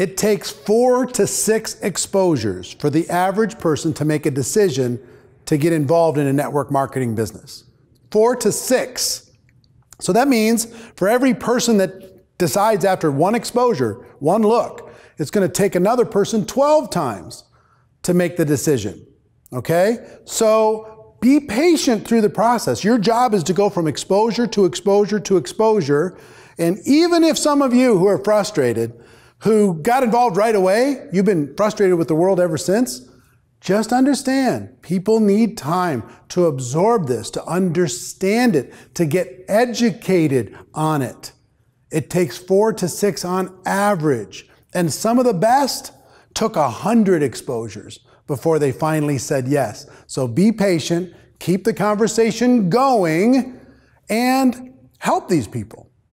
It takes four to six exposures for the average person to make a decision to get involved in a network marketing business. Four to six. So that means for every person that decides after one exposure, one look, it's going to take another person 12 times to make the decision. Okay? So be patient through the process. Your job is to go from exposure to exposure to exposure. And even if some of you who are frustrated, who got involved right away. You've been frustrated with the world ever since. Just understand people need time to absorb this, to understand it, to get educated on it. It takes four to six on average. And some of the best took a hundred exposures before they finally said yes. So be patient, keep the conversation going, and help these people.